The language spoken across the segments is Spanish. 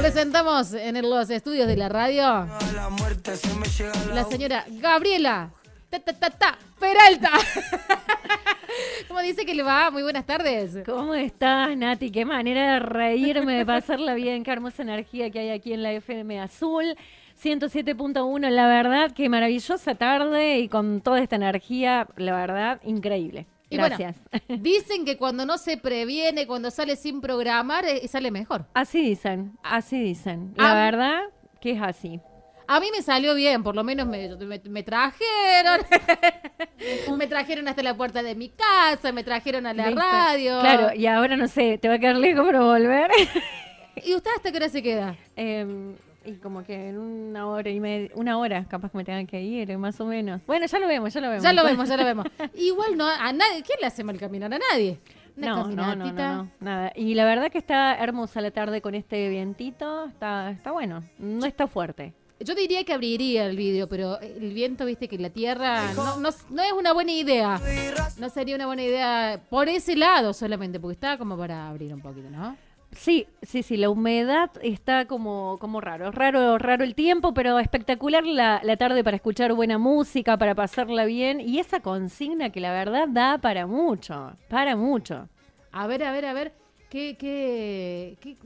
Presentamos en los estudios de la radio la señora Gabriela Peralta. ¿Cómo dice que le va? Muy buenas tardes. ¿Cómo estás, Nati? Qué manera de reírme, de pasarla bien, qué hermosa energía que hay aquí en la FM Azul. 107.1, la verdad qué maravillosa tarde y con toda esta energía, la verdad, increíble. Gracias. dicen que cuando no se previene, cuando sale sin programar, eh, sale mejor. Así dicen, así dicen. La verdad que es así. A mí me salió bien, por lo menos me, trajeron. me trajeron hasta la puerta de mi casa, me trajeron a la radio. Claro, y ahora no sé, te va a quedar lejos para volver. ¿Y usted hasta qué hora se queda? Eh, y como que en una hora y media, una hora capaz que me tengan que ir, más o menos. Bueno, ya lo vemos, ya lo vemos. Ya lo vemos, ya lo vemos. Igual no, a nadie, ¿quién le hace mal caminar? A nadie. No, no, no, no, nada. Y la verdad que está hermosa la tarde con este vientito, está, está bueno, no está fuerte. Yo diría que abriría el vídeo, pero el viento, viste, que la tierra no, no, no, es una buena idea. No sería una buena idea por ese lado solamente, porque está como para abrir un poquito, ¿no? Sí, sí, sí, la humedad está como, como raro. Raro, raro el tiempo, pero espectacular la, la, tarde para escuchar buena música, para pasarla bien. Y esa consigna que la verdad da para mucho, para mucho. A ver, a ver, a ver, ¿qué, qué, qué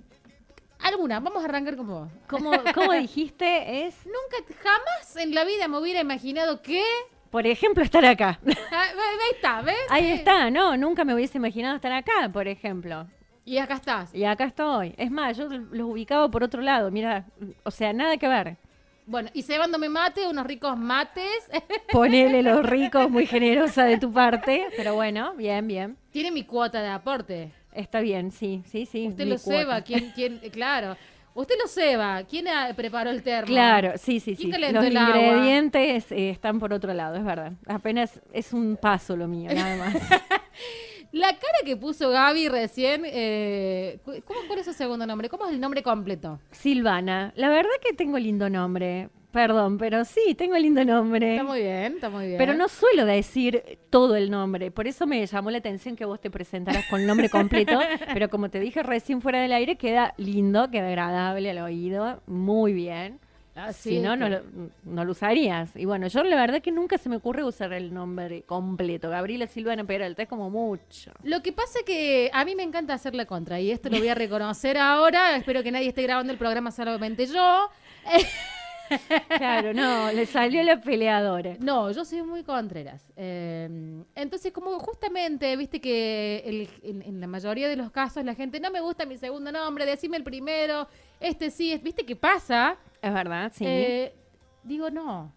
alguna? Vamos a arrancar como vos. Como, como dijiste, es... Nunca, jamás en la vida me hubiera imaginado que por ejemplo, estar acá. Ah, ahí está, ¿ves? Ahí está, no, nunca me hubiese imaginado estar acá, por ejemplo. Y acá estás. Y acá estoy. Es más, yo los ubicaba por otro lado, mira, o sea, nada que ver. Bueno, y me mate, unos ricos mates. Ponele los ricos, muy generosa de tu parte, pero bueno, bien, bien. Tiene mi cuota de aporte. Está bien, sí, sí, sí. Usted lo seva ceba, ¿quién, claro. Usted lo ceba, ¿quién ah, preparó el termo? Claro, sí, sí, sí. Los ingredientes eh, están por otro lado, es verdad. Apenas es un paso lo mío, nada más. La cara que puso Gaby recién, eh, ¿cómo, es su segundo nombre? ¿Cómo es el nombre completo? Silvana. La verdad que tengo lindo nombre. Perdón, pero sí, tengo lindo nombre. Está muy bien, está muy bien. Pero no suelo decir todo el nombre. Por eso me llamó la atención que vos te presentaras con nombre completo. pero como te dije recién fuera del aire, queda lindo, queda agradable al oído. Muy bien si no, no, lo, no lo, usarías. Y bueno, yo la verdad que nunca se me ocurre usar el nombre completo. Gabriela Silvana Peralta es como mucho. Lo que pasa que a mí me encanta hacer la contra y esto lo voy a reconocer ahora. Espero que nadie esté grabando el programa solamente yo. claro, no, le salió la peleadora. No, yo soy muy contreras. Em, entonces, como justamente, viste que en, la mayoría de los casos la gente no me gusta mi segundo nombre, decime el primero, este sí, viste que pasa. Es verdad, sí. Eh, digo, no.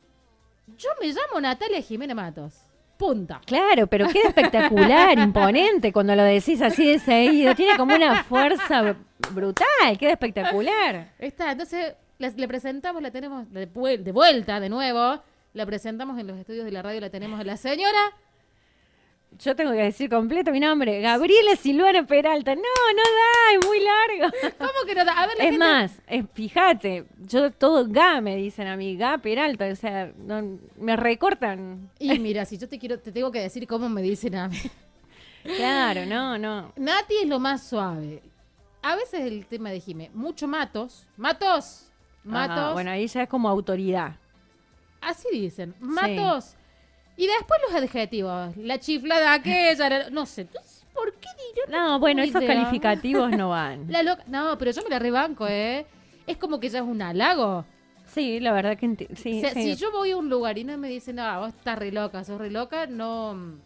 Yo me llamo Natalia Jiménez Matos. Punta. Claro, pero queda espectacular, imponente cuando lo decís así de seguido. Tiene como una fuerza brutal, queda espectacular. Está, entonces le presentamos, la tenemos de vuelta de nuevo. La presentamos en los estudios de la radio, la tenemos a la señora yo tengo que decir completo mi nombre. Gabriela Silvana Peralta. No, no da, es muy largo. ¿Cómo que no da? A ver, es más, fíjate, yo todo Ga me dicen a mí, Ga Peralta, o sea, me recortan. Y mira, si yo te quiero, te tengo que decir cómo me dicen a mí. Claro, no, no. Nati es lo más suave. A veces el tema de Jime, mucho matos. Matos, matos. bueno, ahí ya es como autoridad. Así dicen, matos. Y después los adjetivos, la chiflada aquella, no sé, ¿por qué No, bueno, esos calificativos no van. La no, pero yo me la rebanco, ¿eh? Es como que ya es un halago. Sí, la verdad que sí, Si yo voy a un lugar y no me dicen, ah, vos estás re loca, sos re loca, no...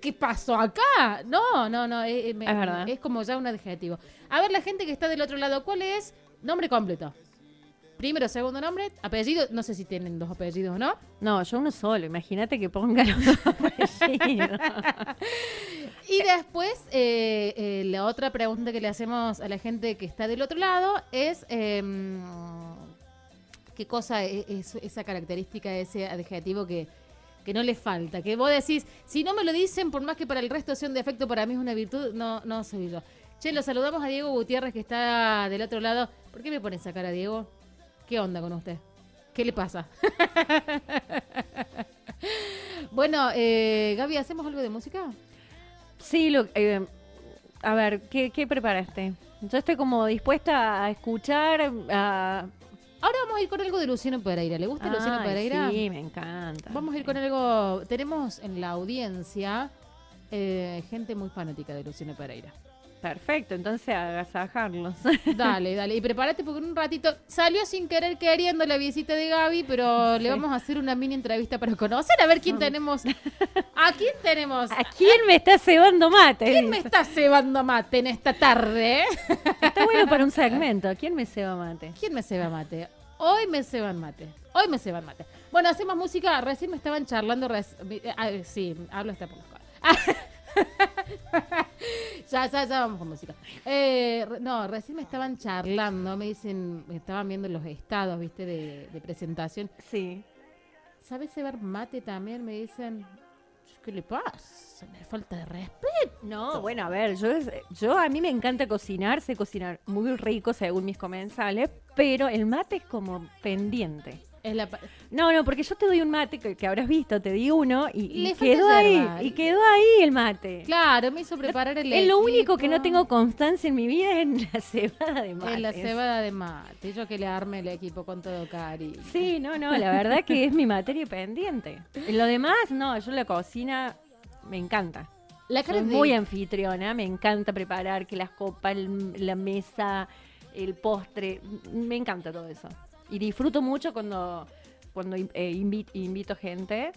¿Qué, pasó acá? No, no, no, eh, eh, es como ya un adjetivo. A ver, la gente que está del otro lado, ¿cuál es nombre completo? Primero, segundo nombre, apellido, no sé si tienen dos apellidos o no. No, yo uno solo, imagínate que pongan los dos apellidos. y después, eh, eh, la otra pregunta que le hacemos a la gente que está del otro lado es... Em, ¿Qué cosa e, e, es esa característica, ese adjetivo que, que no le falta, que vos decís, si no me lo dicen, por más que para el resto sea un defecto, para mí es una virtud, no, no soy yo. Che, lo saludamos a Diego Gutiérrez que está del otro lado. ¿Por qué me ponen a cara, Diego? ¿Qué onda con usted? ¿Qué le pasa? bueno, eh, Gaby, ¿hacemos algo de música? Sí, lo, eh, a ver, ¿qué, preparaste? Yo estoy como dispuesta a escuchar, Ahora vamos a ir con algo de Luciano Pereira. ¿Le gusta Luciano Pereira? Sí, me encanta. Vamos a ir con algo... Tenemos en la audiencia eh, gente muy fanática de Luciano Pereira. Perfecto, entonces agasajarlos. Dale, dale. Y prepárate porque en un ratito salió sin querer queriendo la visita de Gaby, pero le vamos a hacer una mini entrevista para conocer a ver quién tenemos. ¿A quién tenemos? ¿A quién me está cebando mate? ¿Quién me está cebando mate en esta tarde? Está bueno para un segmento. ¿Quién me ceba mate? ¿Quién me ceba mate? Hoy me ceban mate. Hoy me ceban mate. Bueno, hacemos música. Recién me estaban charlando. Eh, ah, sí, hablo hasta por ya, ya, ya vamos con música. Eh, no, recién me estaban charlando, me dicen, me estaban viendo los estados, viste, de, presentación. Sí. ¿Sabes saber mate también? Me dicen, ¿Qué le pasa? Me falta de respeto. No, bueno, a ver, yo, yo a mí me encanta cocinar, sé cocinar muy rico según mis comensales, pero el mate es como pendiente. No, no, porque yo te doy un mate que, habrás visto, te di uno y, quedó ahí. Y quedó ahí el mate. Claro, me hizo preparar el Es lo único que no tengo constancia en mi vida en la cebada de mate. Es la cebada de mate. Yo que le arme el equipo con todo cari. Sí, no, no, la verdad que es mi materia pendiente. Lo demás, no, yo la cocina me encanta. La Soy muy anfitriona, me encanta preparar que las copas, la mesa, el postre, me encanta todo eso. Y disfruto mucho cuando, cuando eh, invito, gente.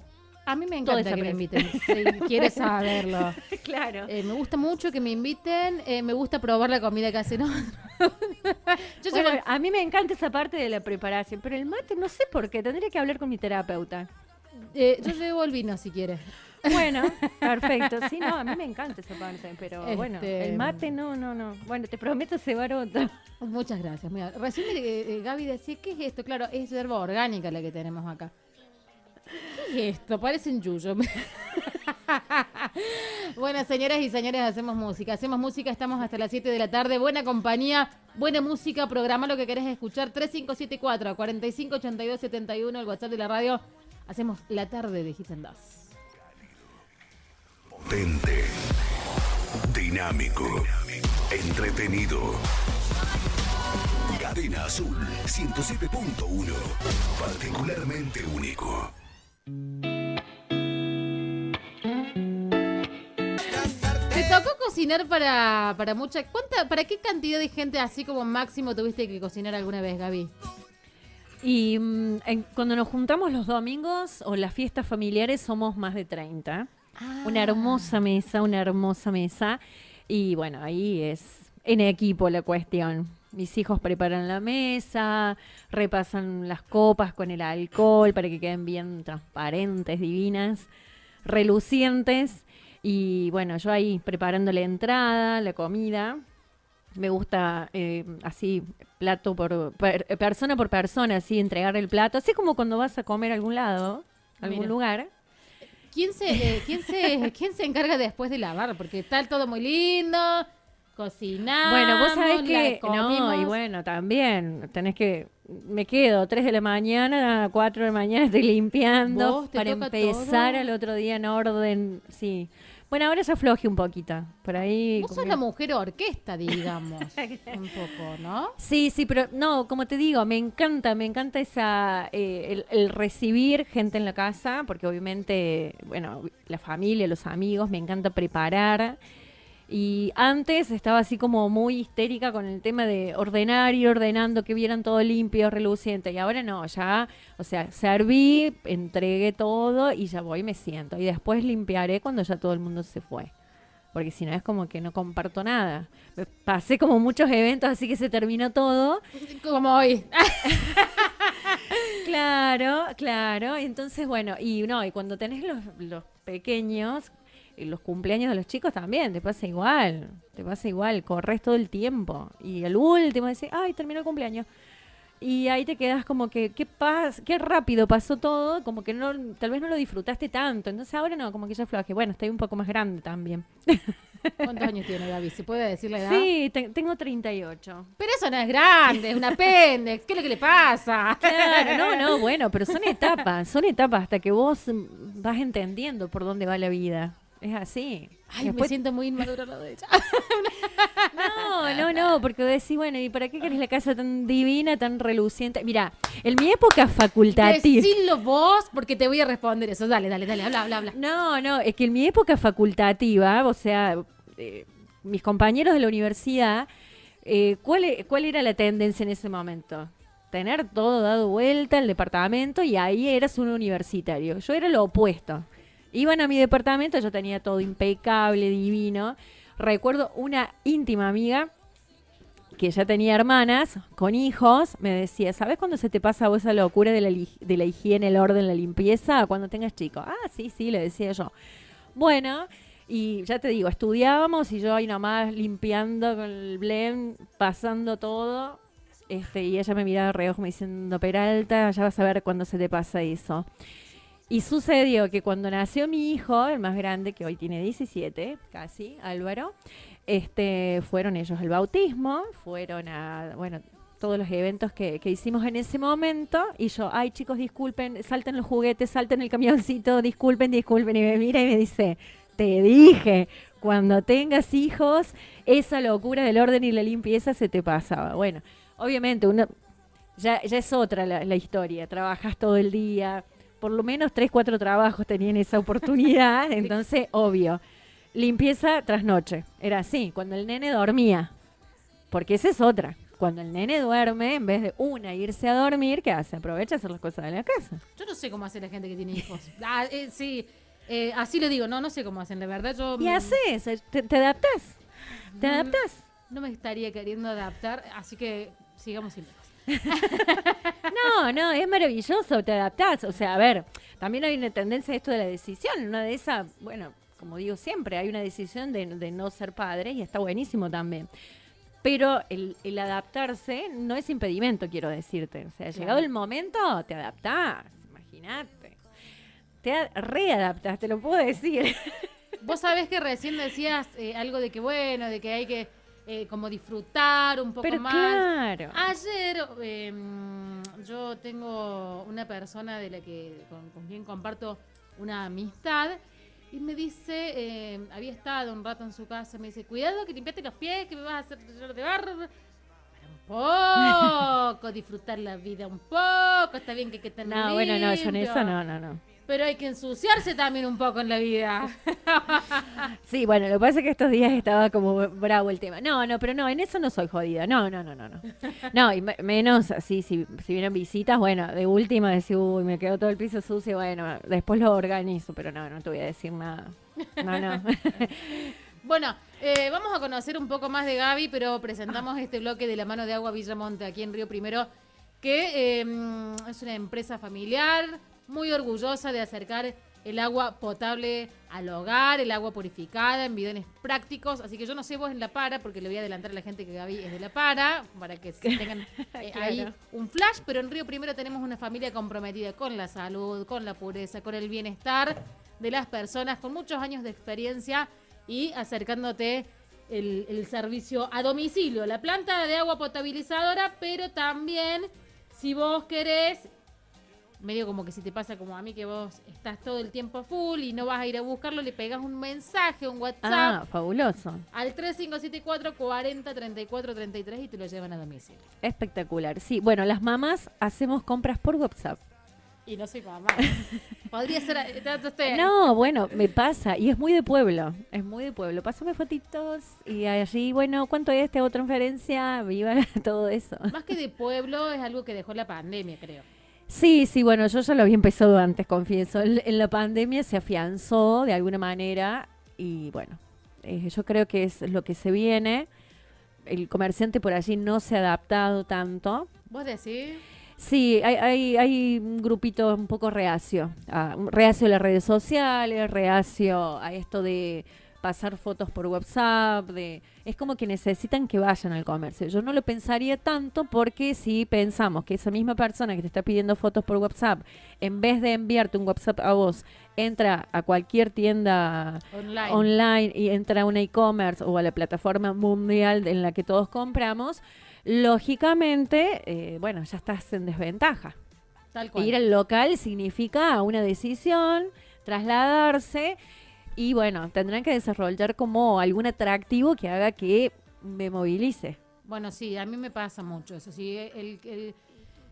A mí me encanta que me inviten, si quieres saberlo. Claro. Eh, me gusta mucho que me inviten, eh, me gusta probar la comida que hacen otros. A mí me encanta esa parte de la preparación, pero el mate no sé por qué, tendría que hablar con mi terapeuta. Eh, yo llevo el vino si quieres. Bueno, perfecto. Sí, no, a mí me encanta esa parte, pero bueno, el este, mate no, no, no. Bueno, te prometo cebar otro. Muchas gracias. Mira, recién eh, eh Gaby decía, ¿qué es esto? Claro, es hierba orgánica la que tenemos acá. ¿Qué es esto? Parecen yuyo. bueno, señoras y señores, hacemos música. Hacemos música, estamos hasta las 7 de la tarde. Buena compañía, buena música. Programa lo que querés escuchar. 3574 458271, el WhatsApp de la radio. Hacemos la tarde de Hit and Dust potente, dinámico, entretenido. Cadena Azul 107.1, particularmente único. Te tocó cocinar para, para mucha. ¿Cuánta, ¿Para qué cantidad de gente así como máximo tuviste que cocinar alguna vez, Gaby? Y mm, cuando nos juntamos los domingos o las fiestas familiares somos más de 30. Una hermosa ah. mesa, una hermosa mesa. Y bueno, ahí es en equipo la cuestión. Mis hijos preparan la mesa, repasan las copas con el alcohol para que queden bien transparentes, divinas, relucientes. Y bueno, yo ahí preparando la entrada, la comida. Me gusta eh, así, plato por, persona por persona, así entregar el plato. Así como cuando vas a comer a algún lado, a algún lugar ¿Quién se, eh, ¿quién, se, ¿Quién se encarga después de lavar? Porque está todo muy lindo, cocinamos, Bueno, vos sabés que... No, y bueno, también tenés que... Me quedo 3 de la mañana, 4 de la mañana estoy limpiando para empezar al otro día en orden, sí. Bueno, ahora se afloje un poquito. Por ahí. Vos sos la mujer orquesta, digamos. un poco, ¿no? Sí, sí, pero no, como te digo, me encanta, me encanta esa eh, el, recibir gente en la casa, porque obviamente, bueno, la familia, los amigos, me encanta preparar. Y antes estaba así como muy histérica con el tema de ordenar y ordenando, que vieran todo limpio, reluciente. Y ahora no, ya, o sea, serví, entregué todo y ya voy y me siento. Y después limpiaré cuando ya todo el mundo se fue. Porque si no es como que no comparto nada. Pasé como muchos eventos, así que se terminó todo. Como hoy. claro, claro. Entonces, bueno, y no, y cuando tenés los, los pequeños, los cumpleaños de los chicos también, te pasa igual, te pasa igual, corres todo el tiempo. Y el último dice, ay, terminó el cumpleaños. Y ahí te quedas como que, qué, rápido pasó todo, como que no, tal vez no lo disfrutaste tanto. Entonces ahora no, como que yo floje. Bueno, estoy un poco más grande también. ¿Cuántos años tiene Gaby? ¿Se puede decir la edad? Sí, tengo 38. Pero eso no es grande, es un apéndice. ¿Qué es lo que le pasa? Claro, no, no, bueno, pero son etapas, son etapas hasta que vos vas entendiendo por dónde va la vida. Es así. Ay, me siento muy inmadura la de ella. no, no, no, porque decís, bueno, ¿y para qué querés la casa tan divina, tan reluciente? Mira, en mi época facultativa. Decirlo vos, porque te voy a responder eso. Dale, dale, dale, habla, habla, habla. No, no, es que en mi época facultativa, o sea, eh, mis compañeros de la universidad, eh, ¿cuál, e-, ¿cuál era la tendencia en ese momento? Tener todo dado vuelta, el departamento, y ahí eras un universitario. Yo era lo opuesto. Iban a mi departamento, yo tenía todo impecable, divino. Recuerdo una íntima amiga que ya tenía hermanas con hijos, me decía, ¿sabes cuándo se te pasa a vos esa locura de la, de higiene, el orden, la limpieza? Cuando tengas chico Ah, sí, sí, le decía yo. Bueno, y ya te digo, estudiábamos y yo ahí nomás limpiando con el blend, pasando todo. Este, y ella me miraba reojo me diciendo, Peralta, ya vas a ver cuándo se te pasa eso. Y sucedió que cuando nació mi hijo, el más grande, que hoy tiene 17, casi, Álvaro, este, fueron ellos al bautismo, fueron a, bueno, todos los eventos que, hicimos en ese momento y yo, ay chicos, disculpen, salten los juguetes, salten el camioncito, disculpen, disculpen, y me mira y me dice, te dije, cuando tengas hijos, esa locura del orden y la limpieza se te pasaba. Bueno, obviamente, uno, ya, ya es otra la, la historia, trabajas todo el día, por lo menos tres, cuatro trabajos tenían esa oportunidad, entonces obvio. Limpieza tras noche, era así, cuando el nene dormía, porque esa es otra. Cuando el nene duerme, en vez de una irse a dormir, ¿qué hace? Aprovecha a hacer las cosas de la casa. Yo no sé cómo hace la gente que tiene hijos. Ah, eh, sí, eh, así lo digo, no, no sé cómo hacen, de verdad yo... Y haces, te, adaptas, te adaptas. Mm, no me estaría queriendo adaptar, así que sigamos sin... no, no, es maravilloso, te adaptás. O sea, a ver, también hay una tendencia esto de la decisión. Una de esas, bueno, como digo siempre, hay una decisión de, no ser padre y está buenísimo también. Pero el, adaptarse no es impedimento, quiero decirte. O sea, llegado el momento, te adaptás, imagínate. Te readaptás, te lo puedo decir. Vos sabés que recién decías eh, algo de que, bueno, de que hay que eh, como disfrutar un poco más. Claro. Ayer em, yo tengo una persona de la que con, quien comparto una amistad y me dice, em, había estado un rato en su casa, me dice, cuidado que limpiaste los pies, que me vas a hacer de barro. un poco, disfrutar la vida un poco, está bien que hay que tener No, bueno, no, yo en eso no, no, no. Pero hay que ensuciarse también un poco en la vida. Sí, bueno, lo que pasa es que estos días estaba como bravo el tema. No, no, pero no, en eso no soy jodida. No, no, no, no, no. No, y menos así, si, si vienen visitas, bueno, de última decir, uy, me quedó todo el piso sucio, bueno, después lo organizo, pero no, no te voy a decir nada. No, no. Bueno, eh, vamos a conocer un poco más de Gaby, pero presentamos ah. este bloque de la mano de agua Villamonte aquí en Río Primero, que em, es una empresa familiar, muy orgullosa de acercar el agua potable al hogar, el agua purificada en bidones prácticos. Así que yo no sé vos en La Para, porque le voy a adelantar a la gente que Gaby es de La Para, para que tengan eh, ahí un flash. Pero en Río Primero tenemos una familia comprometida con la salud, con la pureza, con el bienestar de las personas, con muchos años de experiencia y acercándote el servicio a domicilio, la planta de agua potabilizadora, pero también si vos querés medio como que si te pasa como a mí que vos estás todo el tiempo full y no vas a ir a buscarlo, le pegas un mensaje, un WhatsApp. Ah, fabuloso. Al 3574 40 33 y te lo llevan a domicilio. Espectacular. Sí, bueno, las mamás hacemos compras por WhatsApp. Y no soy mamá. Podría ser. Usted? Eh, no, bueno, me pasa. Y es muy de pueblo. Es muy de pueblo. Pásame fotitos y allí, bueno, ¿cuánto es? Te hago transferencia. Viva todo eso. Más que de pueblo, es algo que dejó la pandemia, creo. Sí, sí, bueno, yo ya lo había empezado antes, confieso. En, la pandemia se afianzó de alguna manera y bueno, eh, yo creo que es lo que se viene. El comerciante por allí no se ha adaptado tanto. ¿Vos decís? Sí, hay, hay, un grupito un poco reacio. reacio a las redes sociales, reacio a esto de pasar fotos por WhatsApp, de, es como que necesitan que vayan al comercio. Yo no lo pensaría tanto porque si pensamos que esa misma persona que te está pidiendo fotos por WhatsApp, en vez de enviarte un WhatsApp a vos, entra a cualquier tienda online, y entra a una e-commerce o a la plataforma mundial en la que todos compramos, lógicamente, eh, bueno, ya estás en desventaja. Ir al local significa una decisión, trasladarse y bueno, tendrán que desarrollar como algún atractivo que haga que me movilice. Bueno, sí, a mí me pasa mucho eso. Sí, el,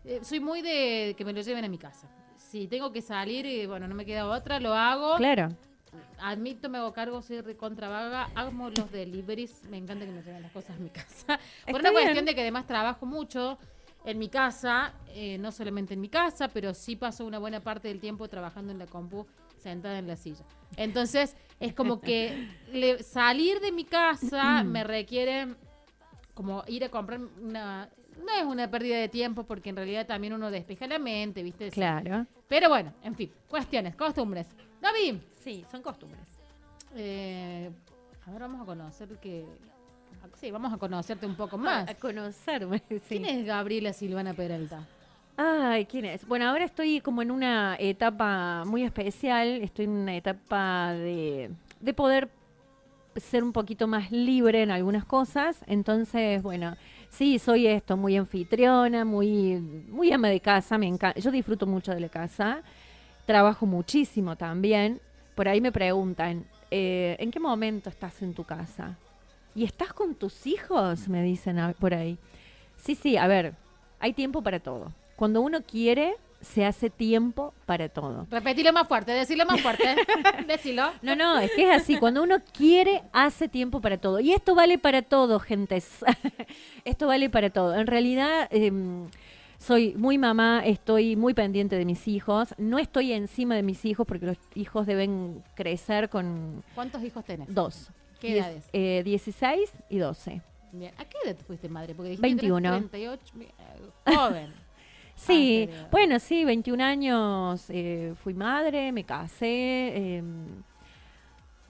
eh, soy muy de que me lo lleven a mi casa. Si tengo que salir y eh, bueno, no me queda otra, lo hago. Claro. Admito, me hago cargo, soy recontravaga, hago los deliveries, me encanta que me lleven las cosas a mi casa. Por una cuestión de que además trabajo mucho en mi casa, eh, no solamente en mi casa, pero sí paso una buena parte del tiempo trabajando en la compu sentada en la silla. Entonces, es como que salir de mi casa mm. me requiere como ir a comprar una... No es una pérdida de tiempo porque en realidad también uno despeja la mente, ¿viste? Claro. Pero bueno, en fin, cuestiones, costumbres. David. Sí, son costumbres. Eh, a ver, vamos a conocer que... Sí, vamos a conocerte un poco más. A conocerme, sí. ¿Quién es Gabriela Silvana Peralta? Ay, ¿quién es? Bueno, ahora estoy como en una etapa muy especial, estoy en una etapa de, poder ser un poquito más libre en algunas cosas, entonces, bueno, sí, soy esto, muy anfitriona, muy, muy ama de casa, me encanta, yo disfruto mucho de la casa, trabajo muchísimo también, por ahí me preguntan, eh, ¿en qué momento estás en tu casa? ¿Y estás con tus hijos? Me dicen por ahí. Sí, sí, a ver, hay tiempo para todo cuando uno quiere, se hace tiempo para todo. Repetilo más fuerte, decirlo más fuerte. decilo. No, no, es que es así. Cuando uno quiere, hace tiempo para todo. Y esto vale para todo, gentes. esto vale para todo. En realidad. Em, soy muy mamá, estoy muy pendiente de mis hijos. No estoy encima de mis hijos porque los hijos deben crecer con. ¿Cuántos hijos tenés? Dos. ¿Qué edades? Eh, 16 y 12. Bien. ¿A qué edad fuiste madre? Porque dijiste 21. Joven. Sí, ah, bueno, sí, 21 años eh, fui madre, me casé. Em,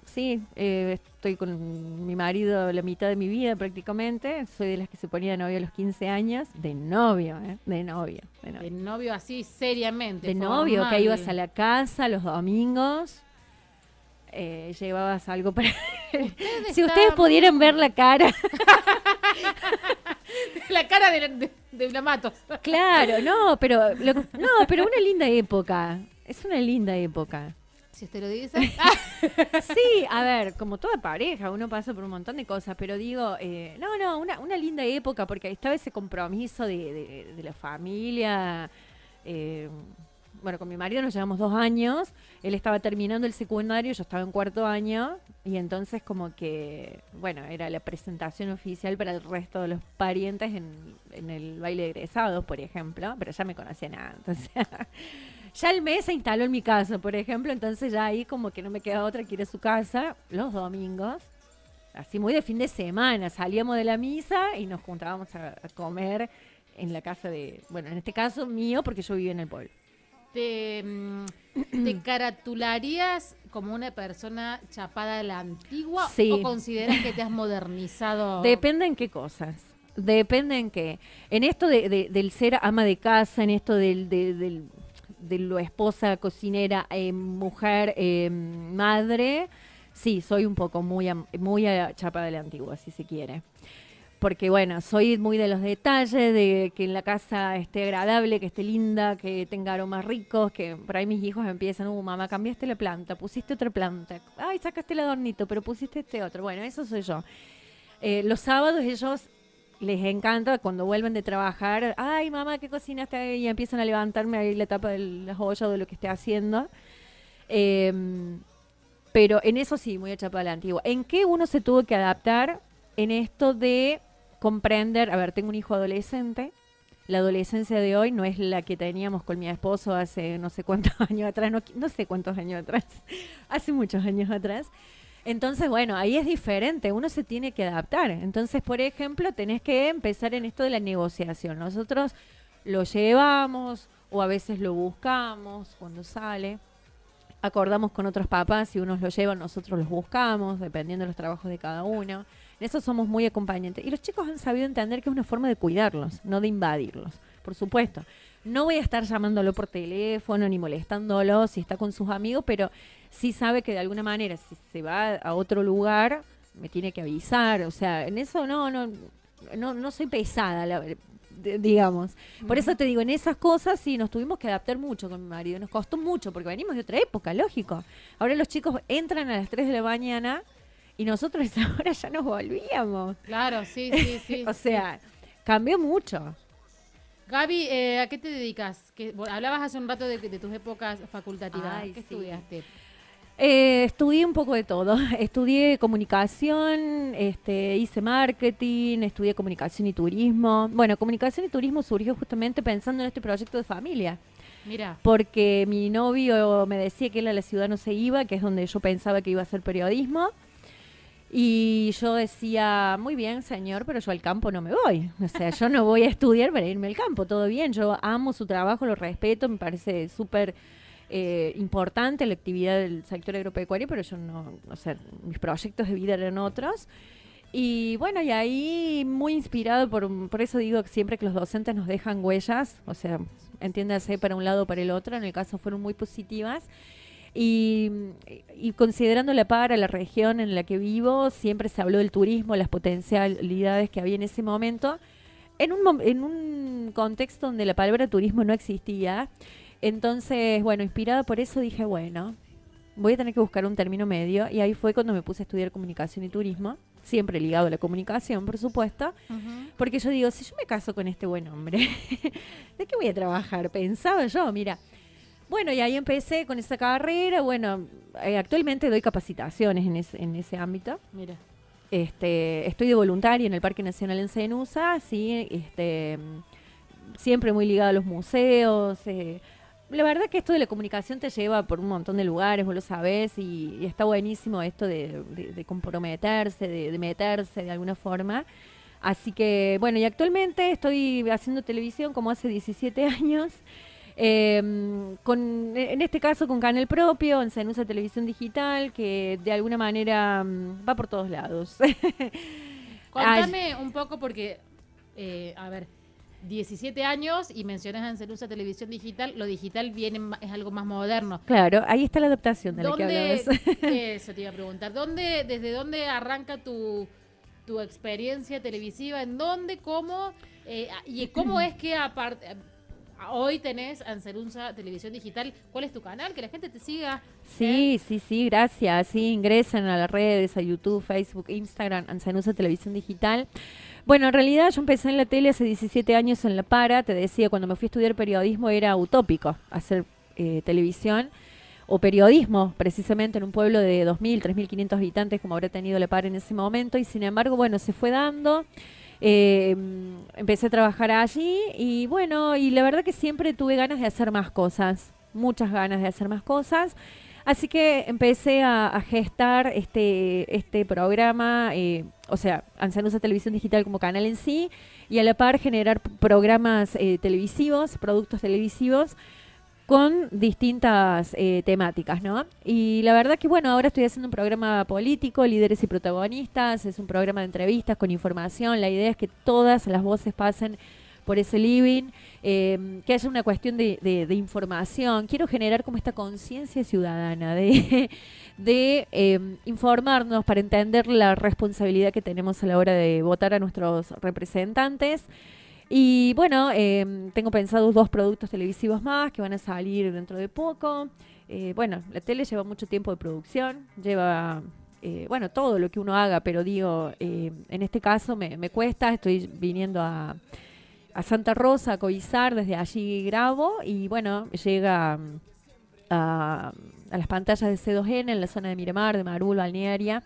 sí, eh, estoy con mi marido la mitad de mi vida prácticamente. Soy de las que se ponía novio a los 15 años. De novio, ¿eh? De novio. De novio, así seriamente. De novio, que ibas a la casa los domingos eh, llevabas algo para... si ustedes pudieran ver la cara... la cara de, la, Claro, no, pero no, pero una linda época. Es una linda época. Si usted lo dice. sí, a ver, como toda pareja, uno pasa por un montón de cosas, pero digo, eh, no, no, una, una, linda época, porque estaba ese compromiso de, de, de la familia. Eh, bueno, con mi marido nos llevamos dos años, él estaba terminando el secundario, yo estaba en cuarto año, y entonces como que, bueno, era la presentación oficial para el resto de los parientes en, el baile de egresados, por ejemplo, pero ya me conocía nada, entonces. ya el mes se instaló en mi casa, por ejemplo, entonces ya ahí como que no me queda otra que ir a su casa los domingos así muy de fin de semana. Salíamos de la misa y nos juntábamos a, comer en la casa de, bueno, en este caso mío, porque yo vivía en el pueblo te, mm, te caratularías como una persona chapada de la antigua o consideras que te has modernizado? Depende en qué cosas. Depende en qué. En esto del ser ama de casa, en esto del, de lo esposa, cocinera, eh, mujer, eh, madre, sí, soy un poco muy, muy chapada de la antigua, si se quiere porque bueno, soy muy de los detalles, de que en la casa esté agradable, que esté linda, que tenga aromas ricos, que por ahí mis hijos empiezan, uh, mamá, cambiaste la planta, pusiste otra planta, ay, sacaste el adornito, pero pusiste este otro. Bueno, eso soy yo. Eh, los sábados ellos les encanta cuando vuelven de trabajar, ay, mamá, ¿qué cocinaste? Y empiezan a levantarme ahí la tapa de las ollas de lo que esté haciendo. Em, pero en eso sí, muy hecha para ¿En qué uno se tuvo que adaptar? En esto de comprender, a ver, tengo un hijo adolescente, la adolescencia de hoy no es la que teníamos con mi esposo hace no sé cuántos años atrás, no, sé cuántos años atrás, hace muchos años atrás. Entonces, bueno, ahí es diferente, uno se tiene que adaptar. Entonces, por ejemplo, tenés que empezar en esto de la negociación. Nosotros lo llevamos o a veces lo buscamos cuando sale. Acordamos con otros papás, si unos lo llevan, nosotros los buscamos, dependiendo de los trabajos de cada uno. En eso somos muy acompañantes. Y los chicos han sabido entender que es una forma de cuidarlos, no de invadirlos, por supuesto. No voy a estar llamándolo por teléfono ni molestándolo si está con sus amigos, pero sí sabe que de alguna manera si se va a otro lugar me tiene que avisar. O sea, en eso no, no, no, soy pesada, digamos. Por eso te digo, en esas cosas sí nos tuvimos que adaptar mucho con mi marido, nos costó mucho porque venimos de otra época, lógico. Ahora los chicos entran a las 3 de la mañana y nosotros ahora ya nos volvíamos. Claro, sí, sí, sí. o sea, cambió mucho. Gaby, eh, ¿a qué te dedicas? hablabas hace un rato de, tus épocas facultativas. ¿Qué estudiaste? Eh, estudié un poco de todo. Estudié comunicación, este, hice marketing, estudié comunicación y turismo. Bueno, comunicación y turismo surgió justamente pensando en este proyecto de familia. Mira. Porque mi novio me decía que él a la ciudad no se iba, que es donde yo pensaba que iba a hacer periodismo. Y yo decía, muy bien, señor, pero yo al campo no me voy. O sea, yo no voy a estudiar para irme al campo, todo bien. Yo amo su trabajo, lo respeto, me parece súper eh, importante la actividad del sector agropecuario, pero yo no, o sea, mis proyectos de vida eran otros. Y bueno, y ahí muy inspirado, por, por eso digo siempre que los docentes nos dejan huellas, o sea, entiéndase para un lado o para el otro, en el caso fueron muy positivas. Y, considerando la para la región en la que vivo, siempre se habló del turismo, las potencialidades que había en ese momento. En un, en un contexto donde la palabra turismo no existía, entonces, bueno, inspirada por eso dije, bueno, voy a tener que buscar un término medio. Y ahí fue cuando me puse a estudiar comunicación y turismo, siempre ligado a la comunicación, por supuesto. Porque yo digo, si yo me caso con este buen hombre, ¿de qué voy a trabajar? Pensaba yo, mira, bueno, y ahí empecé con esa carrera. Bueno, eh, actualmente doy capacitaciones en, ese ámbito. Mira. Este, estoy de voluntaria en el Parque Nacional en Cenusa, sí, este, siempre muy ligado a los museos. Eh, la verdad que esto de la comunicación te lleva por un montón de lugares, vos lo sabés, y, está buenísimo esto de, comprometerse, de, de, meterse de alguna forma. Así que, bueno, y actualmente estoy haciendo televisión como hace 17 años. Em, en este caso con canal propio, en Televisión Digital, que de alguna manera mm, va por todos lados. Cuéntame un poco porque, eh, a ver, 17 años y mencionas a Televisión Digital, lo digital viene es algo más moderno. Claro, ahí está la adaptación de la que hablabas. Eso te iba a preguntar. ¿Desde dónde arranca tu, tu experiencia televisiva? ¿En dónde? ¿Cómo? Eh, ¿Y cómo es que aparte hoy tenés Anserunza Televisión Digital. ¿Cuál es tu canal? Que la gente te siga. Sí, ¿eh? sí, sí, gracias. Sí, ingresan a las redes, a YouTube, Facebook, Instagram, Anserunza Televisión Digital. Bueno, en realidad yo empecé en la tele hace 17 años en La Para. Te decía, cuando me fui a estudiar periodismo era utópico hacer eh, televisión o periodismo, precisamente en un pueblo de 2.000, 3.500 habitantes como habrá tenido La Para en ese momento. Y sin embargo, bueno, se fue dando. Eh, empecé a trabajar allí y bueno, y la verdad que siempre tuve ganas de hacer más cosas, muchas ganas de hacer más cosas. Así que empecé a, gestar este, este programa, eh, o sea, Ansanusa televisión digital como canal en sí, y a la par generar programas eh, televisivos, productos televisivos con distintas eh, temáticas, ¿no? Y la verdad que, bueno, ahora estoy haciendo un programa político, Líderes y Protagonistas, es un programa de entrevistas con información, la idea es que todas las voces pasen por ese living, em, que haya una cuestión de, información. Quiero generar como esta conciencia ciudadana de, de em, informarnos para entender la responsabilidad que tenemos a la hora de votar a nuestros representantes. Y bueno, em, tengo pensados dos productos televisivos más que van a salir dentro de poco. Eh, bueno, la tele lleva mucho tiempo de producción, lleva, eh, bueno, todo lo que uno haga, pero digo, em, en este caso me, cuesta, estoy viniendo a, Santa Rosa, a Coizar, desde allí grabo y bueno, llega mm, a, a las pantallas de C2N en la zona de Miramar, de Marul, Balnearia.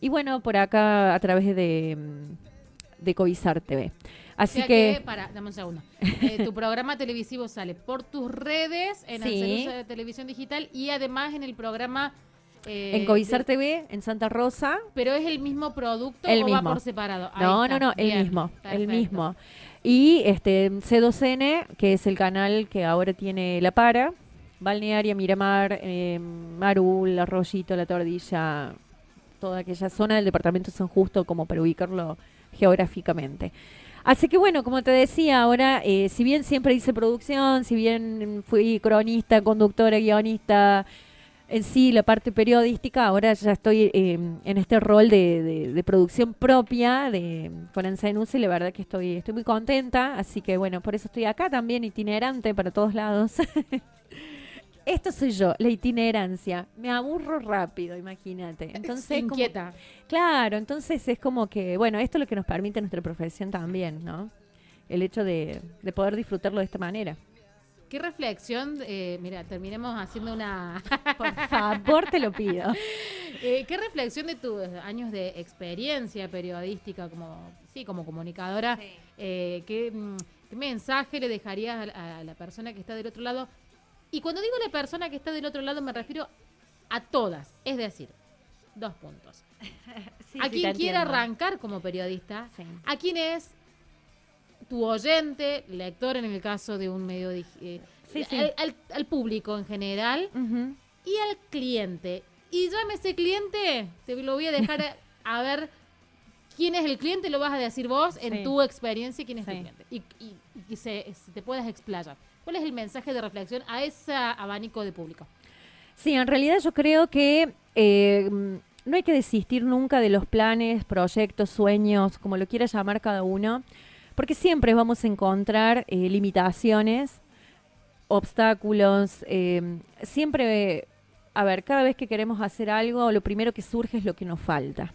Y bueno, por acá a través de, mm, de Coizar TV. Así que, Para, dame un eh, tu programa televisivo sale por tus redes en la de Televisión Digital y además en el programa. Eh, en Covisar TV, en Santa Rosa. ¿Pero es el mismo producto el o va por separado? no, no, no, el mismo. El mismo. Y este C2N, que es el canal que ahora tiene La Para, Balnearia, Miramar, eh, Marul, Arroyito, La Tordilla, toda aquella zona del departamento de San Justo, como para ubicarlo geográficamente. Así que bueno, como te decía ahora, eh, si bien siempre hice producción, si bien fui cronista, conductora, guionista, en sí la parte periodística, ahora ya estoy em, en este rol de, producción propia de, con y la verdad que estoy, estoy muy contenta, así que bueno, por eso estoy acá también itinerante para todos lados. Esto soy yo, la itinerancia. Me aburro rápido, imagínate. Eh, entonces, inquieta. claro, entonces es como que, bueno, esto es lo que nos permite nuestra profesión también, ¿no? El hecho de, poder disfrutarlo de esta manera. Qué reflexión, eh, mira, terminemos haciendo una... Por favor, te lo pido. Eh, ¿Qué reflexión de tus años de experiencia periodística como, sí, como comunicadora? Mm, ¿qué, mensaje le dejarías a, la persona que está del otro lado y cuando digo la persona que está del otro lado me refiero a todas, es decir, dos puntos. a quien quiera arrancar como periodista, a quién es tu oyente, lector en el caso de un medio, eh, al, público en general y al cliente. Y ese cliente, te lo voy a dejar a, ver quién es el cliente, lo vas a decir vos en tu experiencia, quién es el cliente. Y, y, se, te puedas explayar. ¿Cuál es el mensaje de reflexión a ese abanico de público? Sí, en realidad yo creo que eh, mm, no hay que desistir nunca de los planes, proyectos, sueños, como lo quiera llamar cada uno, porque siempre vamos a encontrar eh, limitaciones, obstáculos, eh, siempre, a ver, cada vez que queremos hacer algo, lo primero que surge es lo que nos falta.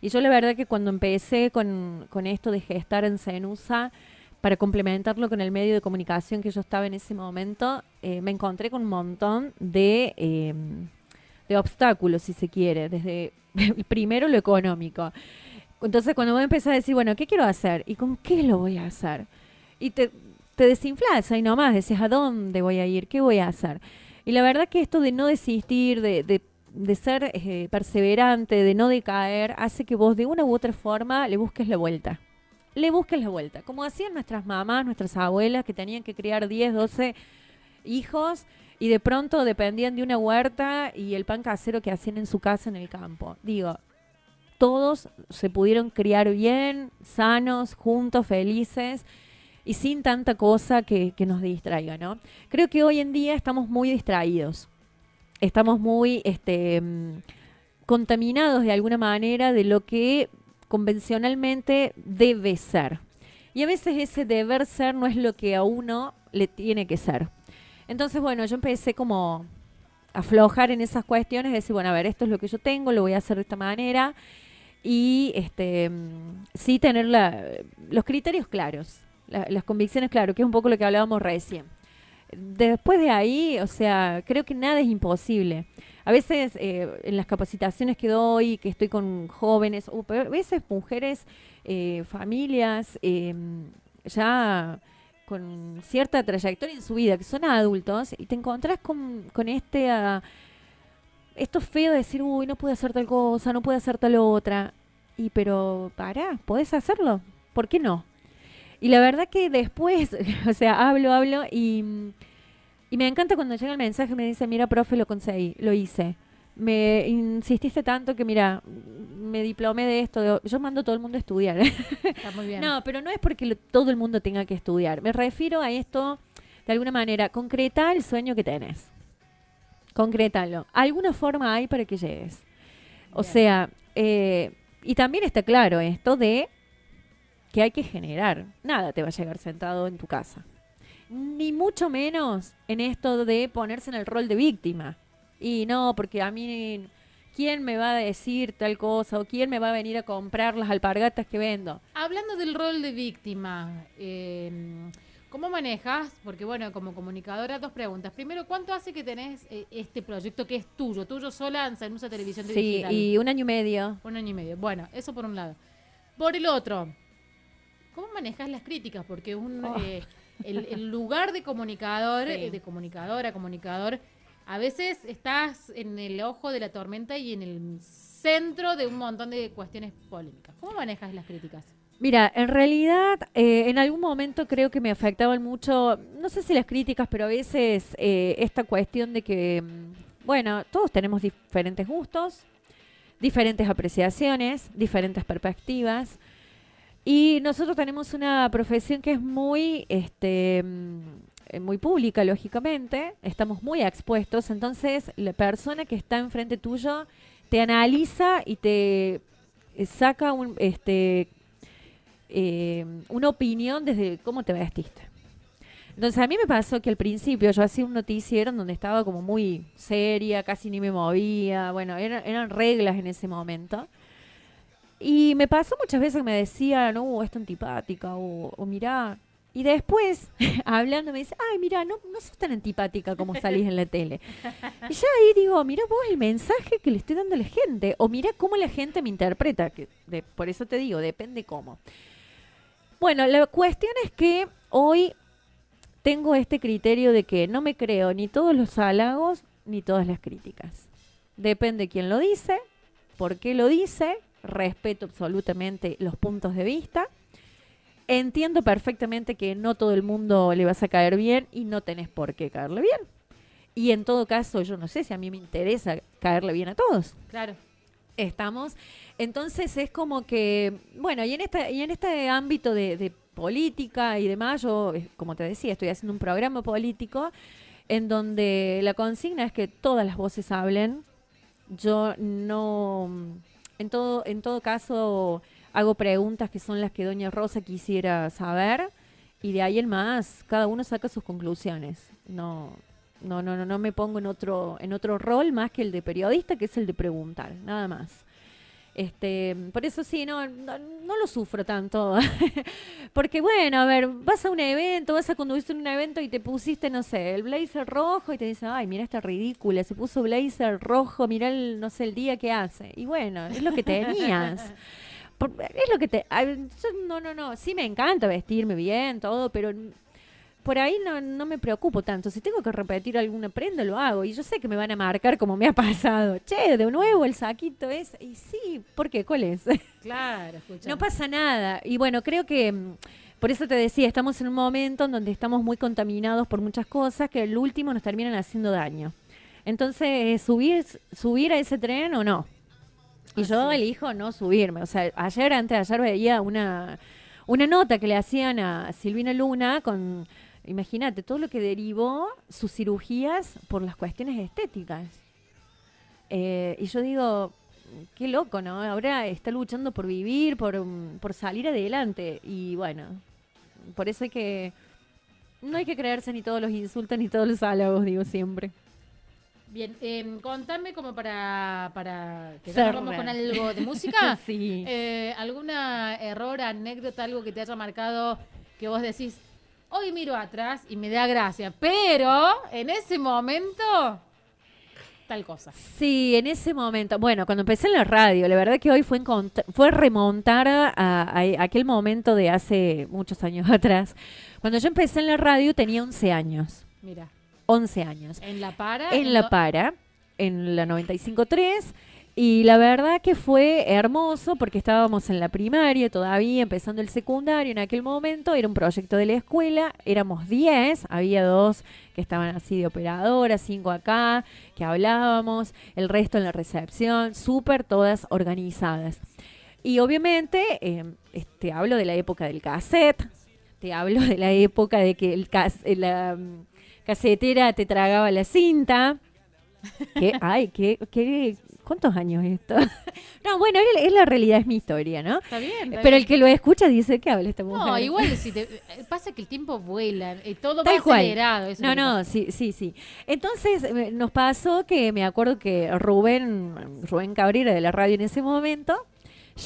Y yo la verdad que cuando empecé con, con esto de gestar en Cenusa, para complementarlo con el medio de comunicación que yo estaba en ese momento, eh, me encontré con un montón de, eh, obstáculos, si se quiere, desde primero lo económico. Entonces, cuando vos empezás a decir, bueno, ¿qué quiero hacer? ¿Y con qué lo voy a hacer? Y te, te desinflas ahí nomás, decís, ¿a dónde voy a ir? ¿Qué voy a hacer? Y la verdad que esto de no desistir, de, ser eh, perseverante, de no decaer, hace que vos de una u otra forma le busques la vuelta le busques la vuelta. Como hacían nuestras mamás, nuestras abuelas, que tenían que criar 10, 12 hijos y de pronto dependían de una huerta y el pan casero que hacían en su casa en el campo. Digo, todos se pudieron criar bien, sanos, juntos, felices y sin tanta cosa que, nos distraiga, ¿no? Creo que hoy en día estamos muy distraídos. Estamos muy este, mm, contaminados de alguna manera de lo que convencionalmente debe ser. Y a veces ese deber ser no es lo que a uno le tiene que ser. Entonces, bueno, yo empecé como a aflojar en esas cuestiones, decir, bueno, a ver, esto es lo que yo tengo, lo voy a hacer de esta manera. Y este, mm, sí tener los criterios claros, las convicciones claras, que es un poco lo que hablábamos recién después de ahí, o sea, creo que nada es imposible. A veces eh, en las capacitaciones que doy, que estoy con jóvenes, o a veces mujeres, eh, familias, em, ya con cierta trayectoria en su vida, que son adultos, y te encontrás con, este... Ah, esto feo de decir, uy, no pude hacer tal cosa, no pude hacer tal otra. Y pero, pará, podés hacerlo. ¿Por qué no? Y la verdad que después, o sea, hablo, hablo y, me encanta cuando llega el mensaje y me dice, mira, profe, lo conseguí, lo hice. Me insististe tanto que, mira, me diplomé de esto. yo mando a todo el mundo a estudiar. Está muy bien. No, pero no es porque todo el mundo tenga que estudiar. Me refiero a esto, de alguna manera, concreta el sueño que tenés. Concrétalo. Alguna forma hay para que llegues. O sea, eh, y también está claro esto de que hay que generar. Nada te va a llegar sentado en tu casa. Ni mucho menos en esto de ponerse en el rol de víctima. Y no, porque a mí, ¿quién me va a decir tal cosa? ¿O quién me va a venir a comprar las alpargatas que vendo? Hablando del rol de víctima, em, ¿Cómo manejas? Porque bueno, como comunicadora, dos preguntas. Primero, ¿cuánto hace que tenés eh, este proyecto que es tuyo, tuyo sola en Usa Televisión Sí, y un año y medio. Un año y medio. Bueno, eso por un lado. Por el otro, ¿Cómo manejas las críticas? Porque un, oh. eh, el, lugar de comunicador, eh, de comunicadora, comunicador, a veces estás en el ojo de la tormenta y en el centro de un montón de cuestiones polémicas. ¿Cómo manejas las críticas? Mira, en realidad eh, en algún momento creo que me afectaban mucho, no sé si las críticas, pero a veces esta cuestión de que, mm, bueno, todos tenemos diferentes gustos, diferentes apreciaciones, diferentes perspectivas. Y nosotros tenemos una profesión que es muy, este, mm, eh, muy pública, lógicamente, estamos muy expuestos, entonces la persona que está enfrente tuyo te analiza y te eh, saca un, este, eh, una opinión desde cómo te vestiste. Entonces a mí me pasó que al principio yo hacía un noticiero donde estaba como muy seria, casi ni me movía, bueno, eran reglas en ese momento. Y me pasó muchas veces que me decían, es tan antipática, o, o mirá. Y después, hablando, me dice, ay, mira, no, no sos tan antipática como salís en la tele. Y ya ahí digo, mirá vos el mensaje que le estoy dando a la gente, o mirá cómo la gente me interpreta, que por eso te digo, depende cómo. Bueno, la cuestión es que hoy tengo este criterio de que no me creo ni todos los halagos ni todas las críticas. Depende quién lo dice, por qué lo dice respeto absolutamente los puntos de vista. Entiendo perfectamente que no todo el mundo le vas a caer bien y no tenés por qué caerle bien. Y en todo caso, yo no sé si a mí me interesa caerle bien a todos. Claro. Estamos. Entonces es como que, bueno, y en, y en este ámbito de, de política y demás, yo, eh, como te decía, estoy haciendo un programa político en donde la consigna es que todas las voces hablen. Yo no en todo, en todo caso, hago preguntas que son las que Doña Rosa quisiera saber y de ahí en más, cada uno saca sus conclusiones. No, no, no, no, no me pongo en otro, en otro rol más que el de periodista, que es el de preguntar, nada más. Este, por eso sí, no, no, lo sufro tanto. Porque bueno, a ver, vas a un evento, vas a conducir un evento y te pusiste, no sé, el blazer rojo y te dicen, ay, mira esta ridícula, se puso blazer rojo, mira el, no sé, el día que hace. Y bueno, es lo que tenías. es lo que te... No, no, no, sí me encanta vestirme bien, todo, pero por ahí no, me preocupo tanto. Si tengo que repetir alguna prenda, lo hago. Y yo sé que me van a marcar como me ha pasado. Che, de nuevo el saquito es. Y sí, ¿por qué? ¿Cuál es? Claro, escucha. No pasa nada. Y bueno, creo que. Mm, por eso te decía, estamos en un momento en donde estamos muy contaminados por muchas cosas que el último nos terminan haciendo daño. Entonces, subir, subir a ese tren o no. Y yo elijo no subirme. O sea, ayer, antes de ayer veía una, una nota que le hacían a Silvina Luna con Imagínate todo lo que derivó sus cirugías por las cuestiones estéticas. Eh, y yo digo, qué loco, ¿no? Ahora está luchando por vivir, mm, por, salir adelante. Y bueno, por eso hay que. No hay que creerse ni todos los insultos ni todos los halagos, digo siempre. Bien, eh, contame como para, para que vamos con algo de música. sí. Eh, ¿Alguna error, anécdota, algo que te haya marcado que vos decís, Hoy miro atrás y me da gracia, pero en ese momento tal cosa. Sí, en ese momento, bueno, cuando empecé en la radio, la verdad que hoy fue, fue remontar a, aquel momento de hace muchos años atrás. Cuando yo empecé en la radio tenía 11 años. Mira. 11 años. ¿En La Para? En, La Para, en la 95.3. Y la verdad que fue hermoso porque estábamos en la primaria, todavía empezando el secundario en aquel momento, era un proyecto de la escuela, éramos 10, había dos que estaban así de operadora, cinco acá, que hablábamos, el resto en la recepción, súper todas organizadas. Y obviamente, em, te este, hablo de la época del cassette, te hablo de la época de que el eh, la cassetera mm, casetera te tragaba la cinta. que Ay, qué, qué ¿Cuántos años esto? no, bueno, es, la realidad, es mi historia, ¿no? Está bien. Pero el que lo escucha dice que habla esta mujer. No, igual eh, pasa que el tiempo vuela, eh, todo va acelerado. Eso no, no, sí, sí, sí. Entonces eh, nos pasó que me acuerdo que Rubén, Rubén Cabrera de la radio en ese momento,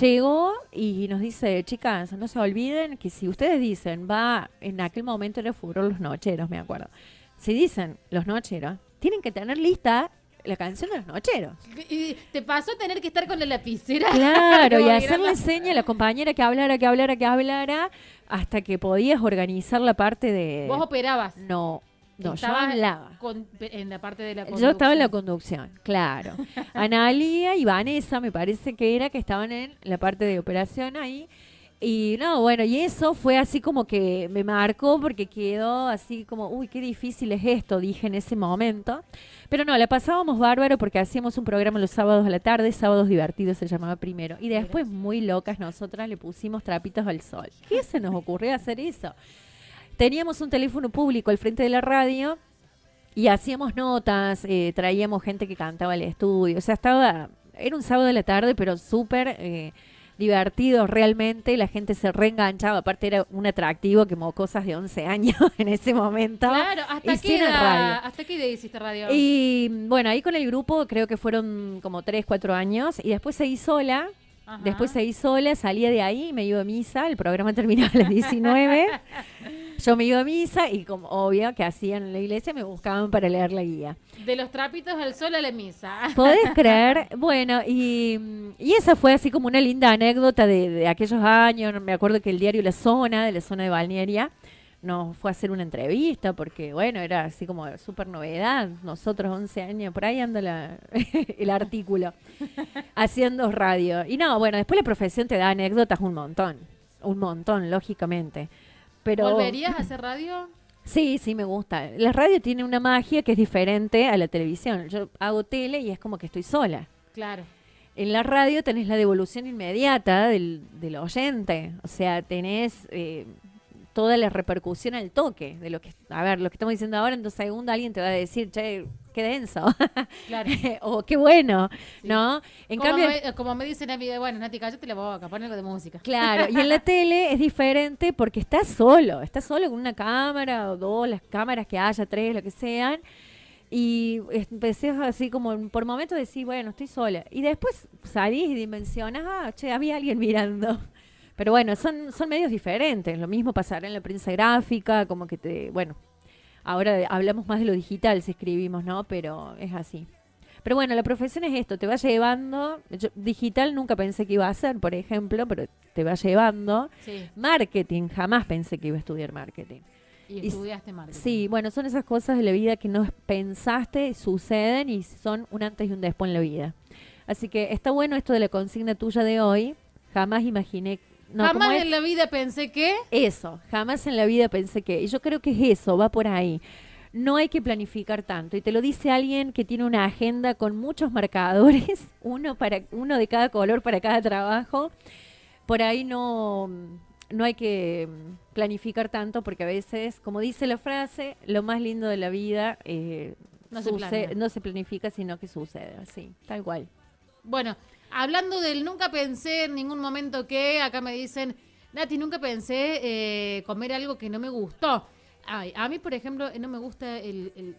llegó y nos dice, chicas, no se olviden que si ustedes dicen, va, en aquel momento era furor los nocheros, me acuerdo. Si dicen los nocheros, tienen que tener lista la canción de los nocheros. ¿Y te pasó a tener que estar con la lapicera? Claro, y hacerle seña a la compañera que hablara, que hablara, que hablara, hasta que podías organizar la parte de... ¿Vos operabas? No, no, yo hablaba. en la parte de la conducción. Yo estaba en la conducción, claro. Analia y Vanessa, me parece que era, que estaban en la parte de operación ahí. Y no, bueno, y eso fue así como que me marcó porque quedó así como, uy, qué difícil es esto, dije en ese momento. Pero no, la pasábamos bárbaro porque hacíamos un programa los sábados a la tarde, sábados divertidos se llamaba primero. Y después, muy locas, nosotras le pusimos trapitos al sol. ¿Qué se nos ocurrió hacer eso? Teníamos un teléfono público al frente de la radio y hacíamos notas, eh, traíamos gente que cantaba al estudio. O sea, estaba, era un sábado de la tarde, pero súper... Eh, divertidos realmente, la gente se reenganchaba, aparte era un atractivo que cosas de 11 años en ese momento. Claro, hasta qué edad, hasta qué hiciste radio. Y bueno, ahí con el grupo creo que fueron como 3, 4 años y después seguí sola. después Después seguí sola, salía de ahí, me iba a misa, el programa terminaba a las 19. Yo me iba a misa y como obvio que hacían en la iglesia, me buscaban para leer la guía. De los trapitos al sol a la misa. ¿Podés creer? Bueno, y, y esa fue así como una linda anécdota de, aquellos años. Me acuerdo que el diario La Zona, de la zona de Valneria, nos fue a hacer una entrevista porque, bueno, era así como súper novedad. Nosotros, 11 años, por ahí anda el artículo, haciendo radio. Y no, bueno, después la profesión te da anécdotas un montón, un montón, lógicamente. ¿Volverías a hacer radio? Sí, sí, me gusta. La radio tiene una magia que es diferente a la televisión. Yo hago tele y es como que estoy sola. Claro. En la radio tenés la devolución inmediata del, oyente. O sea, tenés eh, toda la repercusión al toque de lo que, a ver, lo que estamos diciendo ahora, en dos segundos alguien te va a decir, che, qué denso, o qué bueno, ¿no? En cambio, me, como me dicen a mí, bueno, Nati, cállate la boca, pon algo de música. Claro, y en la tele es diferente porque estás solo, estás solo con una cámara o dos, las cámaras que haya, tres, lo que sean. Y empecé así como por momentos decir, bueno, estoy sola. Y después salís y dimensionas, ah, che, había alguien mirando. Pero bueno, son, son medios diferentes. Lo mismo pasará en la prensa gráfica, como que te. Bueno, ahora hablamos más de lo digital si escribimos, ¿no? Pero es así. Pero bueno, la profesión es esto, te va llevando. digital nunca pensé que iba a ser, por ejemplo, pero te va llevando. Marketing, jamás pensé que iba a estudiar marketing. Y, estudiaste marketing. Sí, bueno, son esas cosas de la vida que no pensaste, suceden y son un antes y un después en la vida. Así que está bueno esto de la consigna tuya de hoy. Jamás imaginé jamás en la vida pensé que... Eso, jamás en la vida pensé que. Y yo creo que es eso, va por ahí. No hay que planificar tanto. Y te lo dice alguien que tiene una agenda con muchos marcadores, uno, para, uno de cada color para cada trabajo. Por ahí no, no hay que planificar tanto porque a veces, como dice la frase, lo más lindo de la vida eh, no, se planifica, sino que sucede, así, tal cual. Bueno, hablando del nunca pensé en ningún momento que, acá me dicen, Nati, nunca pensé eh, comer algo que no me gustó. Ay, a mí, por ejemplo, no me gusta el...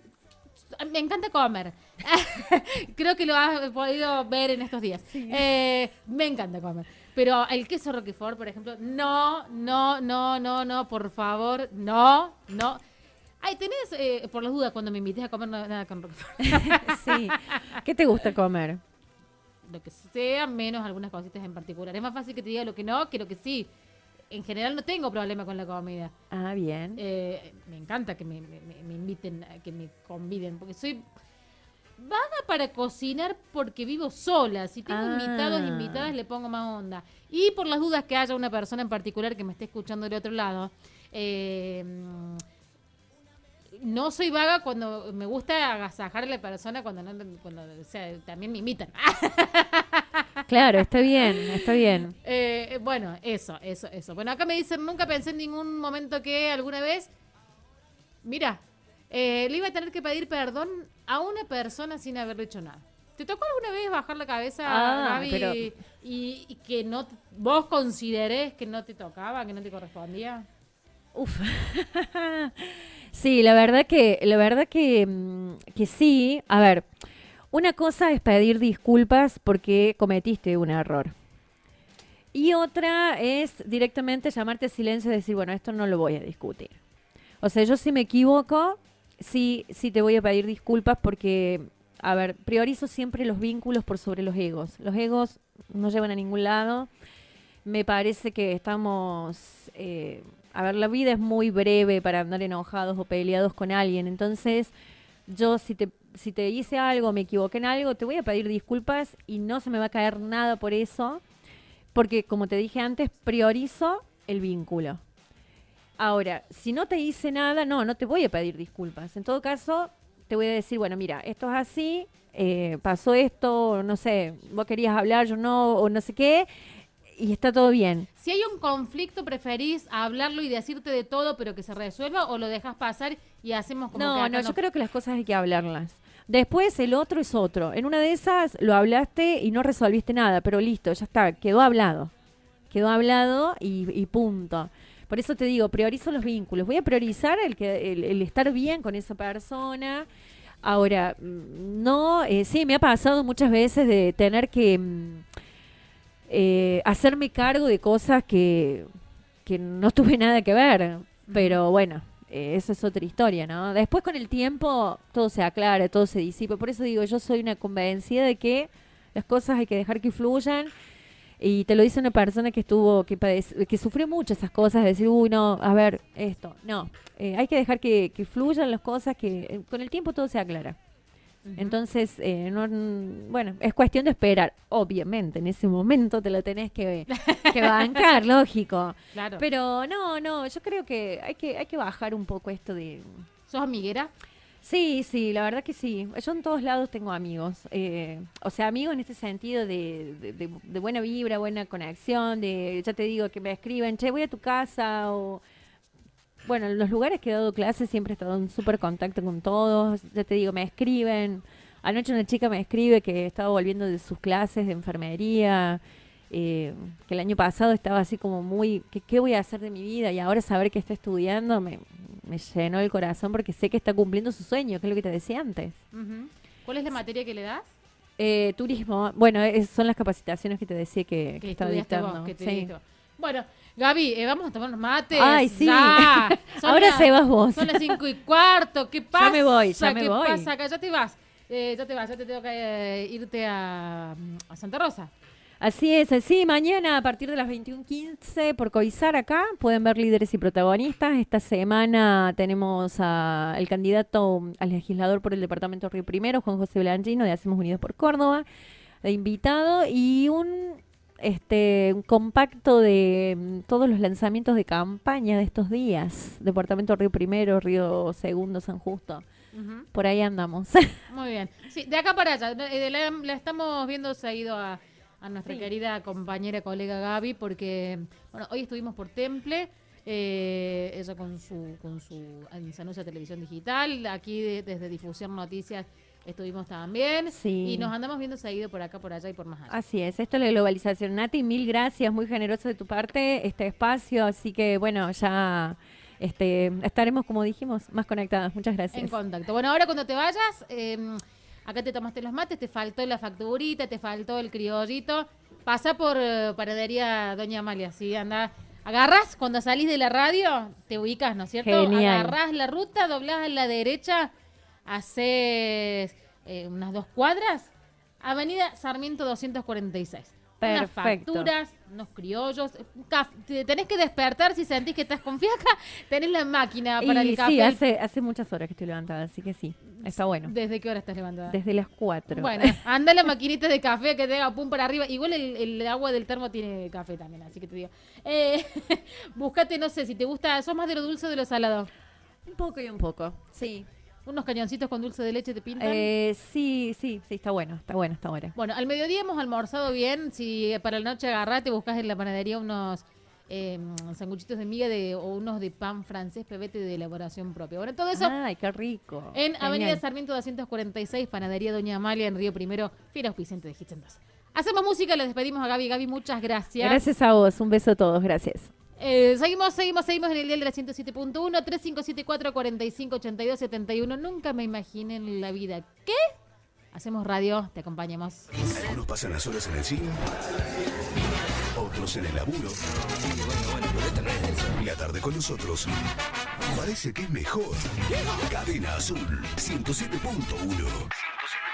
me encanta comer. Creo que lo has podido ver en estos días. Eh, me encanta comer. Pero el queso Roquefort, por ejemplo, no, no, no, no, no, por favor, no, no. Ay, tenés, eh, por las dudas, cuando me invites a comer nada, nada con Roquefort. sí. ¿Qué te gusta comer? lo que sea, menos algunas cositas en particular. Es más fácil que te diga lo que no que lo que sí. En general no tengo problema con la comida. Ah, bien. Eh, me encanta que me, inviten, que me conviden, porque soy vaga para cocinar porque vivo sola. Si tengo invitados ah. invitados, invitadas, le pongo más onda. Y por las dudas que haya una persona en particular que me esté escuchando del otro lado. Eh, no soy vaga cuando me gusta agasajar a la persona cuando no, cuando, también me imitan Claro, está bien, está bien. Eh, bueno, eso, eso, eso. Bueno, acá me dicen, nunca pensé en ningún momento que alguna vez, mira, eh, le iba a tener que pedir perdón a una persona sin haberle hecho nada. ¿Te tocó alguna vez bajar la cabeza, ah, Gaby, y, que no vos considerés que no te tocaba, que no te correspondía? Uf. Sí, la verdad que, la verdad mm, que, sí. A ver, una cosa es pedir disculpas porque cometiste un error. Y otra es directamente llamarte silencio y decir, bueno, esto no lo voy a discutir. O sea, yo si me equivoco, sí, sí te voy a pedir disculpas porque, a ver, priorizo siempre los vínculos por sobre los egos. Los egos no llevan a ningún lado. Me parece que estamos eh, a ver, la vida es muy breve para andar enojados o peleados con alguien. Entonces, yo si te, si te hice algo, me equivoqué en algo, te voy a pedir disculpas y no se me va a caer nada por eso. Porque, como te dije antes, priorizo el vínculo. Ahora, si no te hice nada, no, no te voy a pedir disculpas. En todo caso, te voy a decir, bueno, mira, esto es así, eh, pasó esto, no sé, vos querías hablar, yo no, o no sé qué, y está todo bien. Si hay un conflicto, ¿preferís hablarlo y decirte de todo, pero que se resuelva, o lo dejas pasar y hacemos como no, que no, no, yo creo que las cosas hay que hablarlas. Después el otro es otro. En una de esas lo hablaste y no resolviste nada, pero listo, ya está, quedó hablado. Quedó hablado y, punto. Por eso te digo, priorizo los vínculos. Voy a priorizar el, que, el, estar bien con esa persona. Ahora, mm, no, eh, sí, me ha pasado muchas veces de tener que... Mm, eh, hacerme cargo de cosas que, no tuve nada que ver. Pero bueno, eh, eso es otra historia, ¿no? Después con el tiempo todo se aclara, todo se disipa. Por eso digo, yo soy una convencida de que las cosas hay que dejar que fluyan. Y te lo dice una persona que estuvo, que, que sufrió mucho esas cosas, decir, uy, no, a ver, esto. No, eh, hay que dejar que, fluyan las cosas, que con el tiempo todo se aclara. Entonces, eh, bueno, es cuestión de esperar. Obviamente, en ese momento te lo tenés que, que bancar, lógico. Pero no, no, yo creo que hay que, hay que bajar un poco esto de... ¿Sos amiguera? Sí, sí, la verdad que sí. Yo en todos lados tengo amigos. Eh, o sea, amigos en este sentido de, buena vibra, buena conexión, de, ya te digo, que me escriben, che, voy a tu casa o bueno, en los lugares que he dado clases siempre he estado en súper contacto con todos. Ya te digo, me escriben. Anoche una chica me escribe que estaba volviendo de sus clases de enfermería, eh, que el año pasado estaba así como muy, que, ¿qué voy a hacer de mi vida? Y ahora saber que está estudiando me, llenó el corazón porque sé que está cumpliendo su sueño, que es lo que te decía antes. ¿Cuál es la materia que le das? Eh, turismo, bueno, son las capacitaciones que te decía que, estaba dictando. Bueno, Gaby, eh, vamos a tomar unos mates. Ay, sí. Ahora se vas vos. Son las cinco y cuarto. ¿Qué pasa? Ya me voy, ya pasa acá? Ya te vas. Eh, ya te vas, ya te tengo que eh, irte mm, a, Santa Rosa. Así es, Sí, mañana a partir de las 21:15 por Coizar acá pueden ver líderes y protagonistas. Esta semana tenemos al candidato mm, al legislador por el departamento Río Primero, Juan José Blanchino de Hacemos Unidos por Córdoba, de invitado y un este compacto de mm, todos los lanzamientos de campaña de estos días. Departamento Río Primero, Río Segundo, San Justo. Por ahí andamos. Muy bien. de acá para allá. La, estamos viendo seguido a, a nuestra querida compañera, colega Gaby, porque bueno, hoy estuvimos por Temple. Eh, ella con su, con su en Televisión Digital, aquí desde Difusión Noticias Estuvimos también. Sí. Y nos andamos viendo seguido por acá, por allá y por más allá. Así es, esto es la globalización. Nati, mil gracias, muy generoso de tu parte este espacio. Así que bueno, ya este, estaremos, como dijimos, más conectadas. Muchas gracias. En contacto. Bueno, ahora cuando te vayas, em, acá te tomaste los mates, te faltó la facturita, te faltó el criollito. Pasa por eh, Paradería Doña Amalia, ¿sí? Anda. Agarras, cuando salís de la radio, te ubicas, ¿no es cierto? Genial. Agarrás la ruta, doblás a la derecha haces eh, unas dos cuadras, Avenida Sarmiento 246. Perfecto. Unas facturas, unos criollos. Tenés que despertar si sentís que estás con fiaca. Tenés la máquina para el café. Sí, hace, hace muchas horas que estoy levantada, así que sí, está bueno. ¿Desde qué hora estás levantada? Desde las cuatro Bueno, anda la maquinita de café que te haga pum para arriba. Igual el, agua del termo tiene café también, así que te digo. Eh, búscate, no sé, si te gusta, ¿sos más de lo dulce o de lo salado? Un poco y un poco, sí unos cañoncitos con dulce de leche te pintan. Eh, sí, sí, sí, está bueno, está bueno, está bueno. Bueno, al mediodía hemos almorzado bien. Si para la noche agarrate, buscas en la panadería unos eh, sanguchitos de miga de, o unos de pan francés pebete de elaboración propia. Bueno, todo eso. ¡Ay, qué rico! En Avenida Sarmiento 246, Panadería Doña Amalia, en Río Primero, fiel Vicente de Hitchendos. Hacemos música, le despedimos a Gaby. Gaby, muchas gracias. Gracias a vos, un beso a todos, gracias. Eh, seguimos, seguimos, seguimos en el día de la 107.1, 3574 71. Nunca me imaginé en la vida. ¿Qué? Hacemos radio, te acompañamos. Algunos pasan las horas en el cine, otros en el laburo. La tarde con nosotros parece que es mejor. Cadena Azul 107.1.